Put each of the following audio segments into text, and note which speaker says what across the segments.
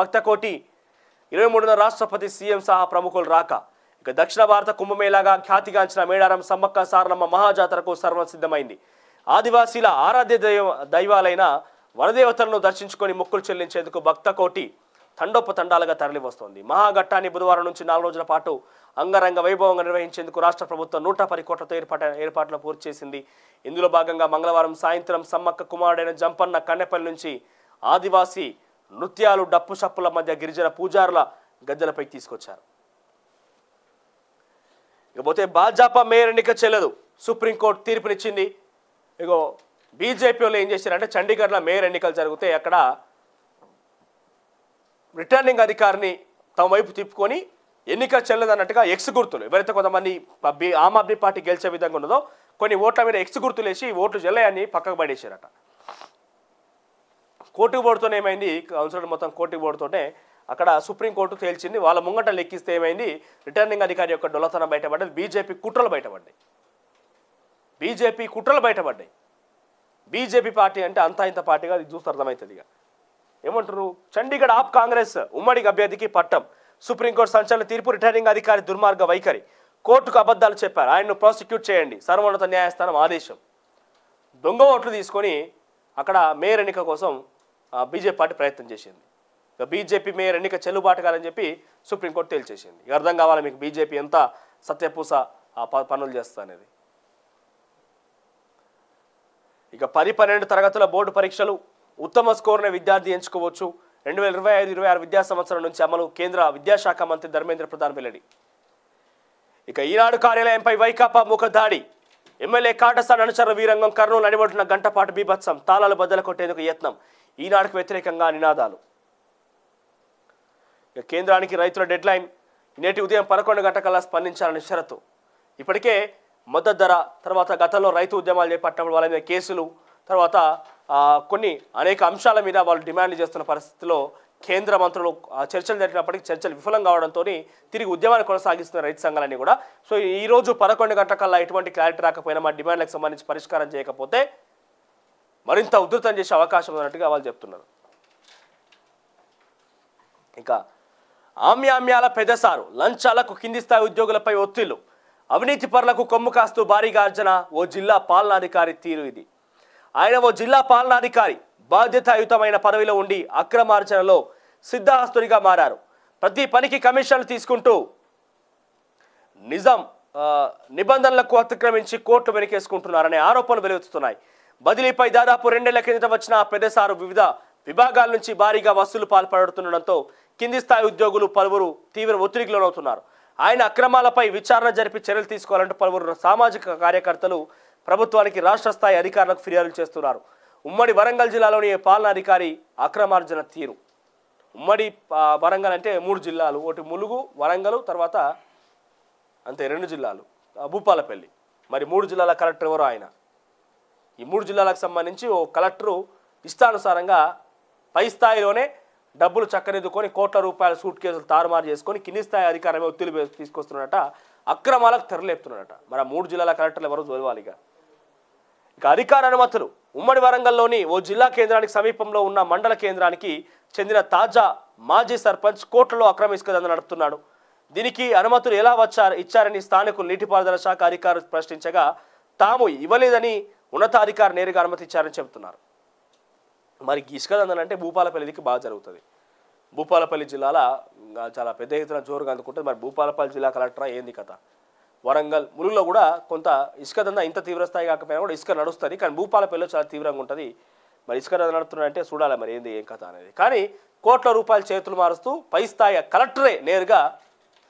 Speaker 1: భక్త కోటి ఇరవై మూడున రాష్ట్రపతి సీఎం సహా ప్రముఖులు రాక ఇక దక్షిణ భారత కుంభమేళాగా ఖ్యాతిగాంచిన మేడారం సమ్మక్క సారలమ్మ మహాజాతరకు సర్వం సిద్ధమైంది ఆదివాసీల ఆరాధ్య దైవ దైవాలైన వరదేవతలను దర్శించుకొని మొక్కులు చెల్లించేందుకు భక్త కోటి తండోప తండాలుగా తరలివస్తోంది మహాఘట్టాన్ని బుధవారం నుంచి నాలుగు రోజుల పాటు అంగరంగ వైభవంగా నిర్వహించేందుకు రాష్ట్ర ప్రభుత్వం నూట పది కోట్లతో ఏర్పాటు ఏర్పాట్లు పూర్తి చేసింది ఇందులో భాగంగా మంగళవారం సాయంత్రం సమ్మక్క కుమారుడైన జంపన్న కన్నెపల్లి నుంచి ఆదివాసీ నృత్యాలు డప్పు సప్పుల మధ్య గిరిజన పూజారుల గద్దెలపై తీసుకొచ్చారు ఇకపోతే భాజపా మేయర్ ఎన్నిక చెల్లదు సుప్రీంకోర్టు తీర్పునిచ్చింది ఇగో బీజేపీ వాళ్ళు ఏం చేశారంటే చండీగఢ్లో మేయర్ ఎన్నికలు జరిగితే అక్కడ రిటర్నింగ్ అధికారిని తమ వైపు తిప్పుకొని ఎన్నిక చెల్లదన్నట్టుగా ఎక్స్ గుర్తులు ఎవరైతే కొంతమంది ఆమ్ ఆద్మీ పార్టీ గెలిచే విధంగా ఉన్నదో కొన్ని ఓట్ల మీద ఎక్స్ గుర్తులేసి ఓట్లు చెల్లయని పక్కకు పడేసారట కోర్టుకు పోడుతూనే ఏమైంది కౌన్సిలర్ మొత్తం కోర్టుకు పోడుతుంటే అక్కడ సుప్రీంకోర్టు తేల్చింది వాళ్ళ ముంగట లెక్కిస్తే ఏమైంది రిటర్నింగ్ అధికారి యొక్క డొలతనం బయటపడ్డది బీజేపీ కుట్రలు బయటపడ్డాయి బీజేపీ కుట్రలు బయటపడ్డాయి బీజేపీ పార్టీ అంటే అంతా ఇంత పార్టీగా అది చూస్తే అర్థమవుతుంది ఇక ఏమంటారు చండీగఢ్ ఆప్ కాంగ్రెస్ ఉమ్మడి అభ్యర్థికి పట్టం సుప్రీంకోర్టు సంచలన తీర్పు రిటర్నింగ్ అధికారి దుర్మార్గ వైఖరి కోర్టుకు అబద్ధాలు చెప్పారు ఆయన్ను ప్రాసిక్యూట్ చేయండి సర్వోన్నత న్యాయస్థానం ఆదేశం దొంగ ఓట్లు తీసుకొని అక్కడ మేయర్ ఎన్నిక కోసం బీజేపీ పార్టీ ప్రయత్నం చేసింది ఇక బీజేపీ మేయర్ ఎన్నిక చెల్లుబాటు కాదని చెప్పి సుప్రీంకోర్టు తేల్చేసింది ఇక అర్థం కావాలి మీకు బీజేపీ ఎంత సత్యపూస పనులు చేస్తా అనేది ఇక పది పన్నెండు తరగతుల బోర్డు పరీక్షలు ఉత్తమ స్కోరునే విద్యార్థి ఎంచుకోవచ్చు రెండు వేల ఇరవై ఐదు ఇరవై ఆరు విద్యా సంవత్సరం నుంచి అమలు కేంద్ర విద్యాశాఖ మంత్రి ధర్మేంద్ర ప్రధాన్ వెల్లడి ఇక ఈనాడు కార్యాలయంపై వైకాపా ముఖ దాడి ఎమ్మెల్యే కాటసాన్ అనుచర వీరంగం కర్నూలు నడిబడుతున్న గంటపాటు బీభత్సం తాళాలు బద్దలు కొట్టేందుకు యత్నం ఈనాడుకు వ్యతిరేకంగా నినాదాలు ఇక కేంద్రానికి రైతుల డెడ్లైన్ నేటి ఉదయం పదకొండు గంటకల్లా స్పందించాలని షరతు ఇప్పటికే మద్దతు ధర తర్వాత గతంలో రైతు ఉద్యమాలు చేపట్టడం వాళ్ళ మీద కేసులు తర్వాత కొన్ని అనేక అంశాల మీద వాళ్ళు డిమాండ్ చేస్తున్న పరిస్థితిలో కేంద్ర మంత్రులు చర్చలు జరిగినప్పటికీ చర్చలు విఫలం కావడంతో తిరిగి ఉద్యమాన్ని కొనసాగిస్తున్న రైతు సంఘాలన్నీ కూడా సో ఈరోజు పదకొండు గంటల కల్లా ఎటువంటి క్లారిటీ రాకపోయినా మా డిమాండ్లకు సంబంధించి పరిష్కారం చేయకపోతే మరింత ఉధృతం చేసే అవకాశం ఉన్నట్టుగా వాళ్ళు చెప్తున్నారు ఇంకా ఆమ్యామ్యాల పెదసారు లంచాలకు కింది స్థాయి ఉద్యోగులపై ఒత్తిళ్లు అవినీతి పరులకు కొమ్ము కాస్తూ భారీగా అర్జన ఓ జిల్లా పాలనాధికారి తీరు ఇది ఆయన ఓ జిల్లా పాలనాధికారి బాధ్యతాయుతమైన పదవిలో ఉండి అక్రమార్జనలో సిద్ధహస్తునిగా మారారు ప్రతి పనికి కమిషన్లు తీసుకుంటూ నిజం నిబంధనలకు అతిక్రమించి కోర్టు వెనకేసుకుంటున్నారనే ఆరోపణలు వెలువెత్తుతున్నాయి బదిలీపై దాదాపు రెండేళ్ల కిందట వచ్చిన పెద్దసారు వివిధ విభాగాల నుంచి భారీగా వసూలు పాల్పడుతుండటంతో కింది స్థాయి ఉద్యోగులు పలువురు తీవ్ర ఒత్తిడికి లోనవుతున్నారు ఆయన అక్రమాలపై విచారణ జరిపి చర్యలు తీసుకోవాలంటూ పలువురు సామాజిక కార్యకర్తలు ప్రభుత్వానికి రాష్ట్ర స్థాయి అధికారులకు ఫిర్యాదులు చేస్తున్నారు ఉమ్మడి వరంగల్ జిల్లాలోని పాలనాధికారి అక్రమార్జన తీరు ఉమ్మడి వరంగల్ అంటే మూడు జిల్లాలు ఒకటి ములుగు వరంగల్ తర్వాత అంతే రెండు జిల్లాలు భూపాలపల్లి మరి మూడు జిల్లాల కలెక్టర్ ఎవరు ఆయన ఈ మూడు జిల్లాలకు సంబంధించి ఓ కలెక్టరు ఇష్టానుసారంగా పై స్థాయిలోనే డబ్బులు చక్కనిద్దుకొని కోట్ల రూపాయల సూట్ కేసులు తారుమారు చేసుకొని కింది స్థాయి అధికారమే ఒత్తిడి తీసుకొస్తున్నట అక్రమాలకు తెరలేపుతున్నట మరి మూడు జిల్లాల కలెక్టర్లు ఎవరు చదవాలి ఇక అధికార అనుమతులు ఉమ్మడి వరంగల్లోని ఓ జిల్లా కేంద్రానికి సమీపంలో ఉన్న మండల కేంద్రానికి చెందిన తాజా మాజీ సర్పంచ్ కోట్లలో అక్రమ ఇసుక దంద నడుపుతున్నాడు దీనికి అనుమతులు ఎలా వచ్చారు ఇచ్చారని స్థానికులు నీటిపారుదల శాఖ అధికారులు ప్రశ్నించగా తాము ఇవ్వలేదని ఉన్నతాధికారి నేరుగా అనుమతిచ్చారని చెబుతున్నారు మరి ఇసుక అంటే భూపాలపల్లి దిక్కు బాగా జరుగుతుంది భూపాలపల్లి జిల్లాలో చాలా పెద్ద ఎత్తున జోరుగా అందుకుంటుంది మరి భూపాలపల్లి జిల్లా కలెక్టర్ ఏంది కథ వరంగల్ ములుగులో కూడా కొంత ఇసుక దంద ఇంత తీవ్రస్థాయి కాకపోయినా కూడా ఇసుక నడుస్తుంది కానీ భూపాలపల్లిలో చాలా తీవ్రంగా ఉంటుంది మరి ఇసుక దంద నడుతున్నారంటే చూడాలి మరి ఏంది ఏం కథ అనేది కానీ కోట్ల రూపాయలు చేతులు మారుస్తూ పై స్థాయి కలెక్టరే నేరుగా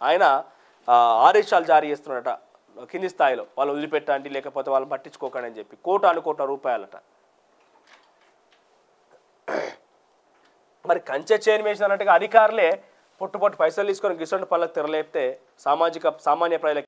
Speaker 1: ఆయన ఆదేశాలు జారీ చేస్తున్నట కింది స్థాయిలో వాళ్ళు వదిలిపెట్టండి లేకపోతే వాళ్ళని పట్టించుకోకండి అని చెప్పి కోట కోట రూపాయలట మరి కంచె చేను వేసినట్టుగా అధికారులే పొట్టు పొట్టు పైసలు తీసుకొని గిసొంటి పనులకు తెరలేపితే సామాజిక సామాన్య ప్రజలకు